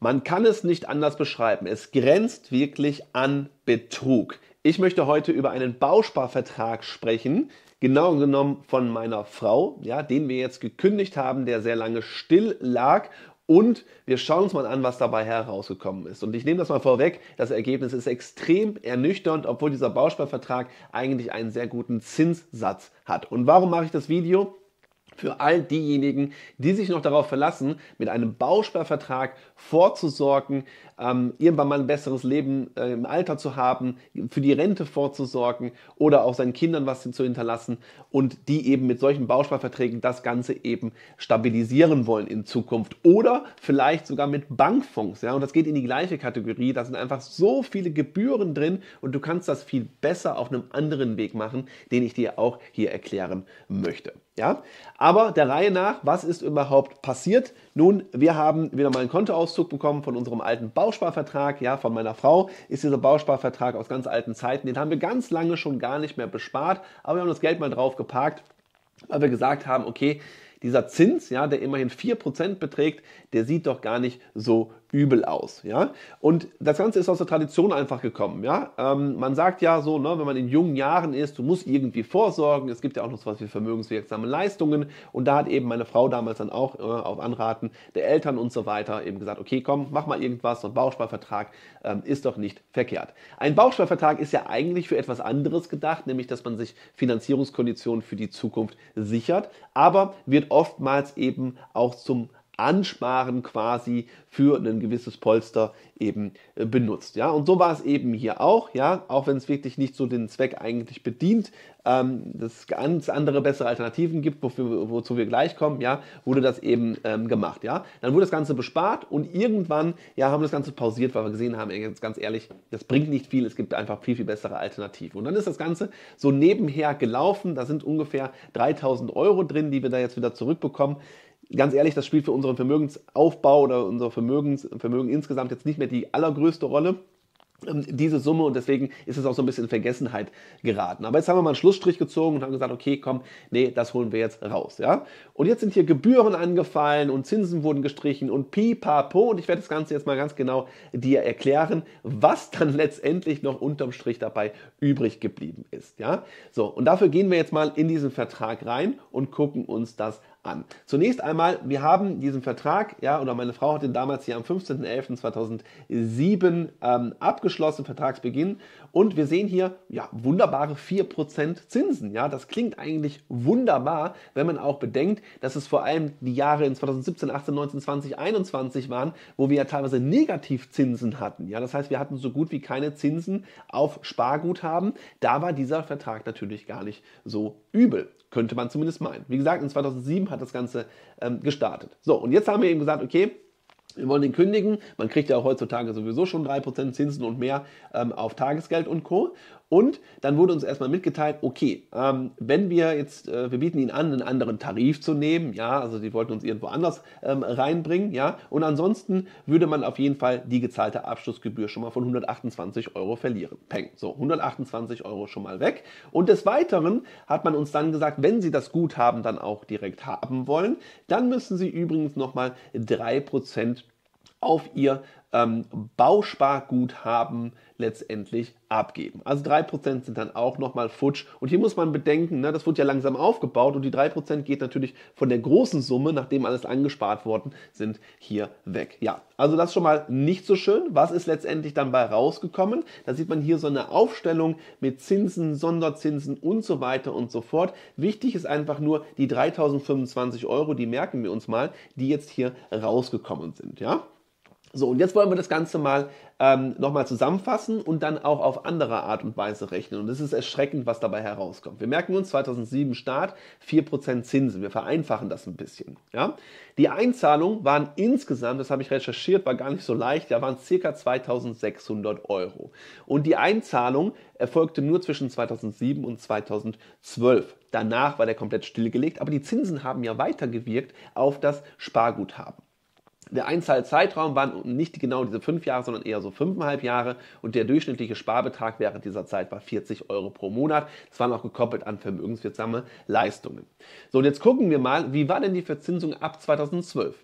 Man kann es nicht anders beschreiben. Es grenzt wirklich an Betrug. Ich möchte heute über einen Bausparvertrag sprechen, genau genommen von meiner Frau, ja, den wir jetzt gekündigt haben, der sehr lange still lag. Und wir schauen uns mal an, was dabei herausgekommen ist. Und ich nehme das mal vorweg, das Ergebnis ist extrem ernüchternd, obwohl dieser Bausparvertrag eigentlich einen sehr guten Zinssatz hat. Und warum mache ich das Video? für all diejenigen, die sich noch darauf verlassen, mit einem Bausparvertrag vorzusorgen, ähm, irgendwann mal ein besseres Leben äh, im Alter zu haben, für die Rente vorzusorgen oder auch seinen Kindern was zu hinterlassen und die eben mit solchen Bausparverträgen das Ganze eben stabilisieren wollen in Zukunft oder vielleicht sogar mit Bankfonds. Ja, und das geht in die gleiche Kategorie. Da sind einfach so viele Gebühren drin und du kannst das viel besser auf einem anderen Weg machen, den ich dir auch hier erklären möchte. Ja, aber der Reihe nach, was ist überhaupt passiert? Nun, wir haben wieder mal einen Kontoauszug bekommen von unserem alten Bau Bausparvertrag, ja, von meiner Frau ist dieser Bausparvertrag aus ganz alten Zeiten. Den haben wir ganz lange schon gar nicht mehr bespart, aber wir haben das Geld mal drauf geparkt, weil wir gesagt haben, okay, dieser Zins, ja, der immerhin 4% beträgt, der sieht doch gar nicht so übel aus. Ja? Und das Ganze ist aus der Tradition einfach gekommen. Ja? Ähm, man sagt ja so, ne, wenn man in jungen Jahren ist, du musst irgendwie vorsorgen. Es gibt ja auch noch so was wie vermögenswirksame Leistungen. Und da hat eben meine Frau damals dann auch äh, auf Anraten der Eltern und so weiter eben gesagt, okay, komm, mach mal irgendwas. So ein Bausparvertrag ähm, ist doch nicht verkehrt. Ein Bausparvertrag ist ja eigentlich für etwas anderes gedacht, nämlich dass man sich Finanzierungskonditionen für die Zukunft sichert, aber wird oftmals eben auch zum Ansparen quasi für ein gewisses Polster eben äh, benutzt. Ja, und so war es eben hier auch, ja, auch wenn es wirklich nicht so den Zweck eigentlich bedient, ähm, dass es ganz andere bessere Alternativen gibt, wofür, wozu wir gleich kommen, ja, wurde das eben ähm, gemacht, ja. Dann wurde das Ganze bespart und irgendwann, ja, haben wir das Ganze pausiert, weil wir gesehen haben, jetzt ganz ehrlich, das bringt nicht viel, es gibt einfach viel, viel bessere Alternativen. Und dann ist das Ganze so nebenher gelaufen, da sind ungefähr 3000 Euro drin, die wir da jetzt wieder zurückbekommen ganz ehrlich, das spielt für unseren Vermögensaufbau oder unser Vermögens, Vermögen insgesamt jetzt nicht mehr die allergrößte Rolle ähm, diese Summe und deswegen ist es auch so ein bisschen in Vergessenheit geraten. Aber jetzt haben wir mal einen Schlussstrich gezogen und haben gesagt, okay, komm, nee, das holen wir jetzt raus, ja? Und jetzt sind hier Gebühren angefallen und Zinsen wurden gestrichen und pipapo und ich werde das Ganze jetzt mal ganz genau dir erklären, was dann letztendlich noch unterm Strich dabei übrig geblieben ist, ja? So, und dafür gehen wir jetzt mal in diesen Vertrag rein und gucken uns das an an. Zunächst einmal, wir haben diesen Vertrag, ja, oder meine Frau hat den damals hier am 15.11.2007 ähm, abgeschlossen, Vertragsbeginn. Und wir sehen hier, ja, wunderbare 4% Zinsen. Ja, das klingt eigentlich wunderbar, wenn man auch bedenkt, dass es vor allem die Jahre in 2017, 18, 19, 20, 21 waren, wo wir ja teilweise Negativzinsen hatten. Ja, das heißt, wir hatten so gut wie keine Zinsen auf Sparguthaben. Da war dieser Vertrag natürlich gar nicht so übel. Könnte man zumindest meinen. Wie gesagt, in 2007 hat das Ganze ähm, gestartet. So, und jetzt haben wir eben gesagt, okay, wir wollen den kündigen. Man kriegt ja auch heutzutage sowieso schon 3% Zinsen und mehr ähm, auf Tagesgeld und Co. Und dann wurde uns erstmal mitgeteilt, okay, ähm, wenn wir jetzt, äh, wir bieten Ihnen an, einen anderen Tarif zu nehmen, ja, also die wollten uns irgendwo anders ähm, reinbringen, ja, und ansonsten würde man auf jeden Fall die gezahlte Abschlussgebühr schon mal von 128 Euro verlieren. Peng, so 128 Euro schon mal weg. Und des Weiteren hat man uns dann gesagt, wenn Sie das Guthaben dann auch direkt haben wollen, dann müssen Sie übrigens nochmal 3% auf Ihr ähm, Bausparguthaben letztendlich abgeben. Also 3% sind dann auch nochmal futsch. Und hier muss man bedenken, ne, das wird ja langsam aufgebaut und die 3% geht natürlich von der großen Summe, nachdem alles angespart worden sind, hier weg. Ja, also das ist schon mal nicht so schön. Was ist letztendlich dann bei rausgekommen? Da sieht man hier so eine Aufstellung mit Zinsen, Sonderzinsen und so weiter und so fort. Wichtig ist einfach nur die 3025 Euro, die merken wir uns mal, die jetzt hier rausgekommen sind. Ja? So, und jetzt wollen wir das Ganze mal ähm, nochmal zusammenfassen und dann auch auf andere Art und Weise rechnen. Und es ist erschreckend, was dabei herauskommt. Wir merken uns 2007 Start, 4% Zinsen. Wir vereinfachen das ein bisschen. Ja? Die Einzahlung waren insgesamt, das habe ich recherchiert, war gar nicht so leicht, da waren circa 2600 Euro. Und die Einzahlung erfolgte nur zwischen 2007 und 2012. Danach war der komplett stillgelegt, aber die Zinsen haben ja weitergewirkt auf das Sparguthaben. Der Einzahlzeitraum waren nicht genau diese fünf Jahre, sondern eher so fünfeinhalb Jahre und der durchschnittliche Sparbetrag während dieser Zeit war 40 Euro pro Monat. Das war noch gekoppelt an vermögenswirksame Leistungen. So, und jetzt gucken wir mal, wie war denn die Verzinsung ab 2012?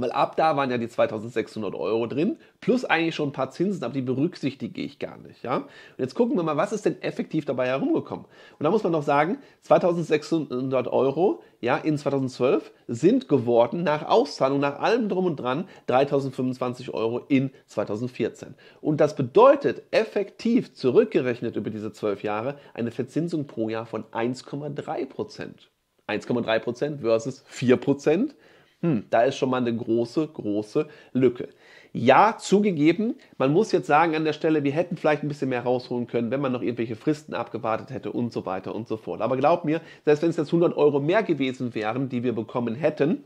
Weil ab da waren ja die 2600 Euro drin, plus eigentlich schon ein paar Zinsen, aber die berücksichtige ich gar nicht. Ja? Und jetzt gucken wir mal, was ist denn effektiv dabei herumgekommen? Und da muss man doch sagen, 2600 Euro ja, in 2012 sind geworden nach Auszahlung, nach allem drum und dran, 3025 Euro in 2014. Und das bedeutet effektiv zurückgerechnet über diese zwölf Jahre eine Verzinsung pro Jahr von 1,3 Prozent. 1,3 Prozent versus 4 Prozent hm, da ist schon mal eine große, große Lücke. Ja, zugegeben, man muss jetzt sagen an der Stelle, wir hätten vielleicht ein bisschen mehr rausholen können, wenn man noch irgendwelche Fristen abgewartet hätte und so weiter und so fort. Aber glaub mir, selbst wenn es jetzt 100 Euro mehr gewesen wären, die wir bekommen hätten,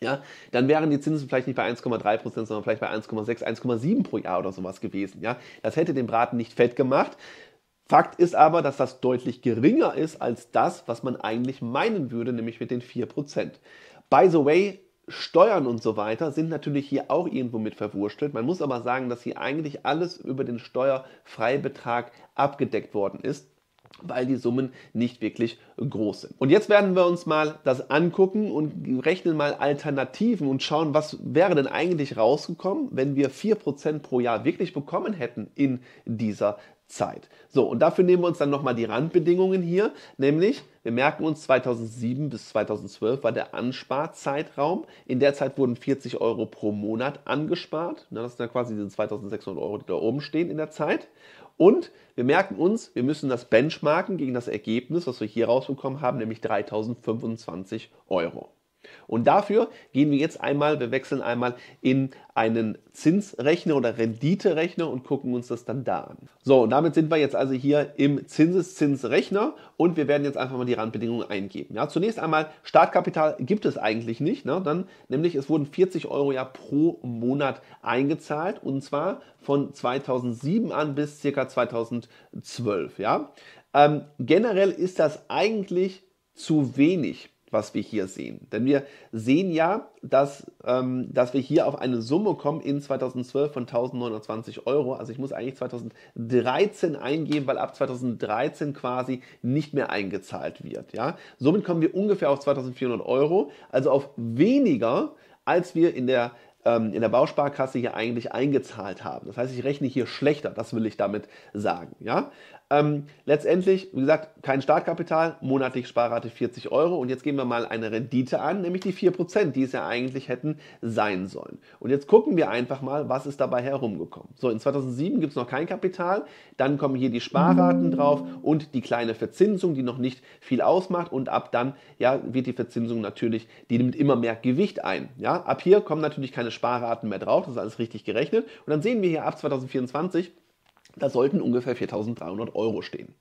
ja, dann wären die Zinsen vielleicht nicht bei 1,3%, sondern vielleicht bei 1,6, 1,7 pro Jahr oder sowas gewesen. Ja. Das hätte den Braten nicht fett gemacht. Fakt ist aber, dass das deutlich geringer ist als das, was man eigentlich meinen würde, nämlich mit den 4%. By the way, Steuern und so weiter sind natürlich hier auch irgendwo mit verwurschtelt. Man muss aber sagen, dass hier eigentlich alles über den Steuerfreibetrag abgedeckt worden ist weil die Summen nicht wirklich groß sind. Und jetzt werden wir uns mal das angucken und rechnen mal Alternativen und schauen, was wäre denn eigentlich rausgekommen, wenn wir 4% pro Jahr wirklich bekommen hätten in dieser Zeit. So, und dafür nehmen wir uns dann nochmal die Randbedingungen hier, nämlich wir merken uns, 2007 bis 2012 war der Ansparzeitraum. In der Zeit wurden 40 Euro pro Monat angespart. Das sind ja quasi diese 2600 Euro, die da oben stehen in der Zeit. Und wir merken uns, wir müssen das benchmarken gegen das Ergebnis, was wir hier rausbekommen haben, nämlich 3025 Euro. Und dafür gehen wir jetzt einmal, wir wechseln einmal in einen Zinsrechner oder Renditerechner und gucken uns das dann da an. So, und damit sind wir jetzt also hier im Zinseszinsrechner und wir werden jetzt einfach mal die Randbedingungen eingeben. Ja, zunächst einmal, Startkapital gibt es eigentlich nicht, ne? dann, nämlich es wurden 40 Euro ja pro Monat eingezahlt und zwar von 2007 an bis circa 2012. Ja? Ähm, generell ist das eigentlich zu wenig was wir hier sehen. Denn wir sehen ja, dass, ähm, dass wir hier auf eine Summe kommen in 2012 von 1920 Euro. Also ich muss eigentlich 2013 eingeben, weil ab 2013 quasi nicht mehr eingezahlt wird. Ja? Somit kommen wir ungefähr auf 2400 Euro, also auf weniger, als wir in der ähm, in der Bausparkasse hier eigentlich eingezahlt haben. Das heißt, ich rechne hier schlechter, das will ich damit sagen. Ja? Ähm, letztendlich, wie gesagt, kein Startkapital, monatlich Sparrate 40 Euro und jetzt gehen wir mal eine Rendite an, nämlich die 4%, die es ja eigentlich hätten sein sollen. Und jetzt gucken wir einfach mal, was ist dabei herumgekommen. So, in 2007 gibt es noch kein Kapital, dann kommen hier die Sparraten drauf und die kleine Verzinsung, die noch nicht viel ausmacht und ab dann ja, wird die Verzinsung natürlich, die nimmt immer mehr Gewicht ein. Ja? Ab hier kommen natürlich keine Sparraten mehr drauf, das ist alles richtig gerechnet und dann sehen wir hier ab 2024, da sollten ungefähr 4.300 Euro stehen.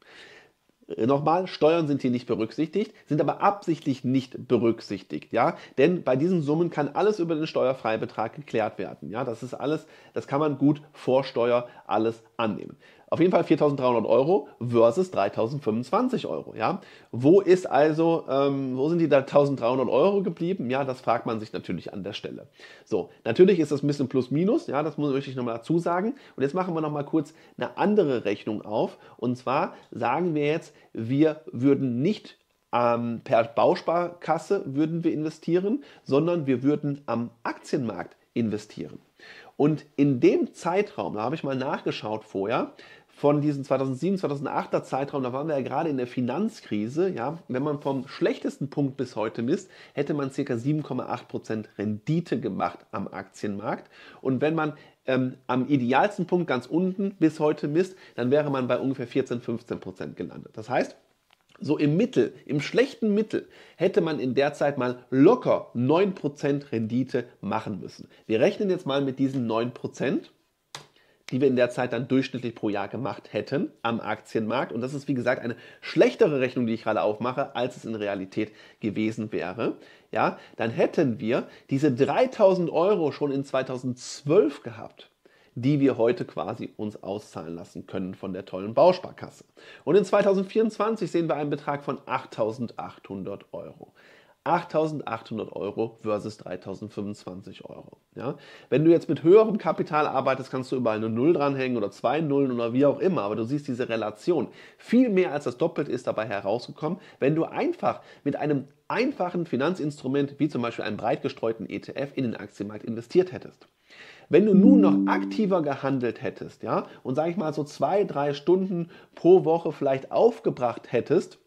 Äh, nochmal, Steuern sind hier nicht berücksichtigt, sind aber absichtlich nicht berücksichtigt, ja, denn bei diesen Summen kann alles über den Steuerfreibetrag geklärt werden, ja, das ist alles, das kann man gut vor Steuer alles annehmen. Auf jeden Fall 4.300 Euro versus 3.025 Euro. Ja? Wo ist also, ähm, wo sind die da 1.300 Euro geblieben? Ja, das fragt man sich natürlich an der Stelle. So, natürlich ist das ein bisschen plus minus, ja, das muss ich nochmal dazu sagen. Und jetzt machen wir nochmal kurz eine andere Rechnung auf. Und zwar sagen wir jetzt, wir würden nicht ähm, per Bausparkasse würden wir investieren, sondern wir würden am Aktienmarkt investieren. Und in dem Zeitraum, da habe ich mal nachgeschaut vorher, von diesem 2007, 2008er Zeitraum, da waren wir ja gerade in der Finanzkrise, ja, wenn man vom schlechtesten Punkt bis heute misst, hätte man ca. 7,8% Rendite gemacht am Aktienmarkt. Und wenn man ähm, am idealsten Punkt ganz unten bis heute misst, dann wäre man bei ungefähr 14, 15% gelandet. Das heißt, so im Mittel, im schlechten Mittel, hätte man in der Zeit mal locker 9% Rendite machen müssen. Wir rechnen jetzt mal mit diesen 9% die wir in der Zeit dann durchschnittlich pro Jahr gemacht hätten am Aktienmarkt. Und das ist, wie gesagt, eine schlechtere Rechnung, die ich gerade aufmache, als es in Realität gewesen wäre. Ja, dann hätten wir diese 3000 Euro schon in 2012 gehabt die wir heute quasi uns auszahlen lassen können von der tollen Bausparkasse. Und in 2024 sehen wir einen Betrag von 8.800 Euro. 8.800 Euro versus 3.025 Euro. Ja? Wenn du jetzt mit höherem Kapital arbeitest, kannst du überall eine Null dranhängen oder zwei Nullen oder wie auch immer, aber du siehst diese Relation. Viel mehr als das Doppelte ist dabei herausgekommen, wenn du einfach mit einem einfachen Finanzinstrument wie zum Beispiel einem breit gestreuten ETF in den Aktienmarkt investiert hättest. Wenn du nun noch aktiver gehandelt hättest, ja, und sage ich mal so zwei, drei Stunden pro Woche vielleicht aufgebracht hättest,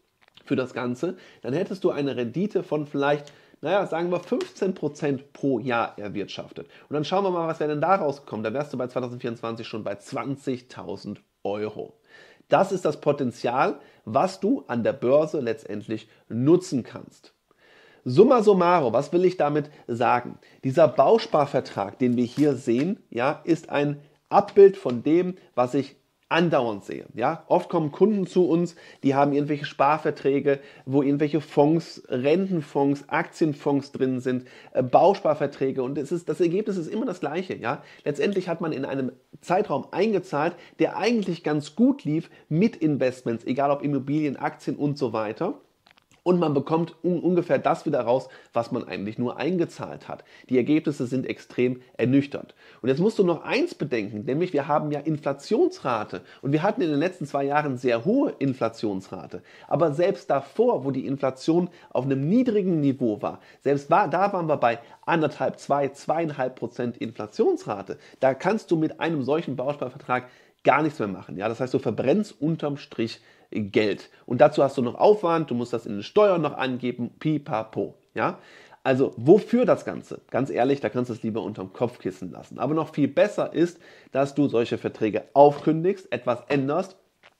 für das Ganze, dann hättest du eine Rendite von vielleicht, naja, sagen wir 15% pro Jahr erwirtschaftet. Und dann schauen wir mal, was wäre denn da rausgekommen. Da wärst du bei 2024 schon bei 20.000 Euro. Das ist das Potenzial, was du an der Börse letztendlich nutzen kannst. Summa summarum, was will ich damit sagen? Dieser Bausparvertrag, den wir hier sehen, ja, ist ein Abbild von dem, was ich andauernd sehe. Ja? Oft kommen Kunden zu uns, die haben irgendwelche Sparverträge, wo irgendwelche Fonds, Rentenfonds, Aktienfonds drin sind, äh, Bausparverträge und das, ist, das Ergebnis ist immer das gleiche. Ja? Letztendlich hat man in einem Zeitraum eingezahlt, der eigentlich ganz gut lief mit Investments, egal ob Immobilien, Aktien und so weiter und man bekommt un ungefähr das wieder raus, was man eigentlich nur eingezahlt hat. Die Ergebnisse sind extrem ernüchternd. Und jetzt musst du noch eins bedenken, nämlich wir haben ja Inflationsrate und wir hatten in den letzten zwei Jahren sehr hohe Inflationsrate. Aber selbst davor, wo die Inflation auf einem niedrigen Niveau war, selbst war, da waren wir bei anderthalb, zwei, zweieinhalb Prozent Inflationsrate. Da kannst du mit einem solchen Bausparvertrag gar nichts mehr machen. Ja, das heißt, du verbrennst unterm Strich Geld. Und dazu hast du noch Aufwand, du musst das in den Steuern noch angeben, pipapo. Ja? Also wofür das Ganze? Ganz ehrlich, da kannst du es lieber unterm Kopfkissen lassen. Aber noch viel besser ist, dass du solche Verträge aufkündigst, etwas änderst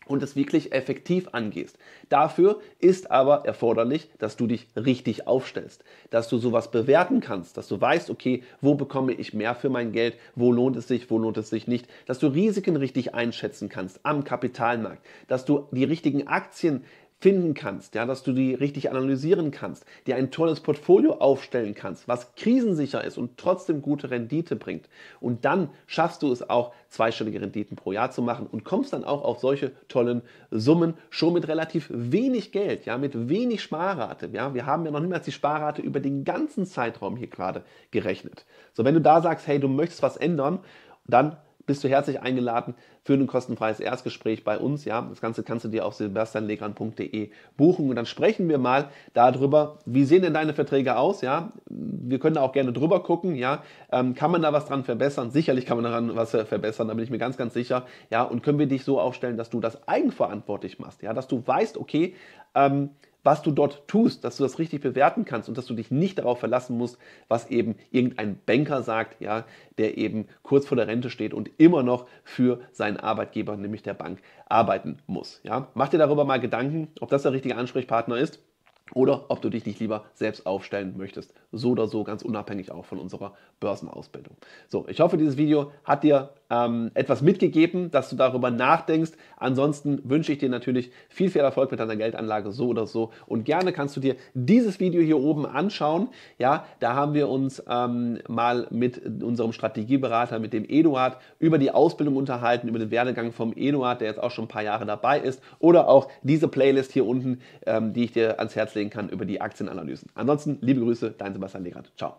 und es wirklich effektiv angehst. Dafür ist aber erforderlich, dass du dich richtig aufstellst, dass du sowas bewerten kannst, dass du weißt, okay, wo bekomme ich mehr für mein Geld, wo lohnt es sich, wo lohnt es sich nicht, dass du Risiken richtig einschätzen kannst am Kapitalmarkt, dass du die richtigen Aktien finden kannst, ja, dass du die richtig analysieren kannst, dir ein tolles Portfolio aufstellen kannst, was krisensicher ist und trotzdem gute Rendite bringt. Und dann schaffst du es auch, zweistellige Renditen pro Jahr zu machen und kommst dann auch auf solche tollen Summen schon mit relativ wenig Geld, ja, mit wenig Sparrate. Ja. Wir haben ja noch niemals die Sparrate über den ganzen Zeitraum hier gerade gerechnet. So, wenn du da sagst, hey, du möchtest was ändern, dann bist du herzlich eingeladen für ein kostenfreies Erstgespräch bei uns. Ja, das Ganze kannst du dir auf sebastianlegran.de buchen und dann sprechen wir mal darüber, wie sehen denn deine Verträge aus? Ja, wir können da auch gerne drüber gucken. Ja, ähm, kann man da was dran verbessern? Sicherlich kann man daran was äh, verbessern, da bin ich mir ganz, ganz sicher. Ja, und können wir dich so aufstellen, dass du das eigenverantwortlich machst? Ja, dass du weißt, okay, ähm, was du dort tust, dass du das richtig bewerten kannst und dass du dich nicht darauf verlassen musst, was eben irgendein Banker sagt, ja, der eben kurz vor der Rente steht und immer noch für seinen Arbeitgeber, nämlich der Bank, arbeiten muss. Ja. Mach dir darüber mal Gedanken, ob das der richtige Ansprechpartner ist oder ob du dich nicht lieber selbst aufstellen möchtest. So oder so, ganz unabhängig auch von unserer Börsenausbildung. So, ich hoffe, dieses Video hat dir ähm, etwas mitgegeben, dass du darüber nachdenkst. Ansonsten wünsche ich dir natürlich viel, viel Erfolg mit deiner Geldanlage, so oder so. Und gerne kannst du dir dieses Video hier oben anschauen. Ja, da haben wir uns ähm, mal mit unserem Strategieberater, mit dem Eduard, über die Ausbildung unterhalten, über den Werdegang vom Eduard, der jetzt auch schon ein paar Jahre dabei ist. Oder auch diese Playlist hier unten, ähm, die ich dir ans Herz legen kann über die Aktienanalysen. Ansonsten liebe Grüße, dein Sebastian Legrand. Ciao.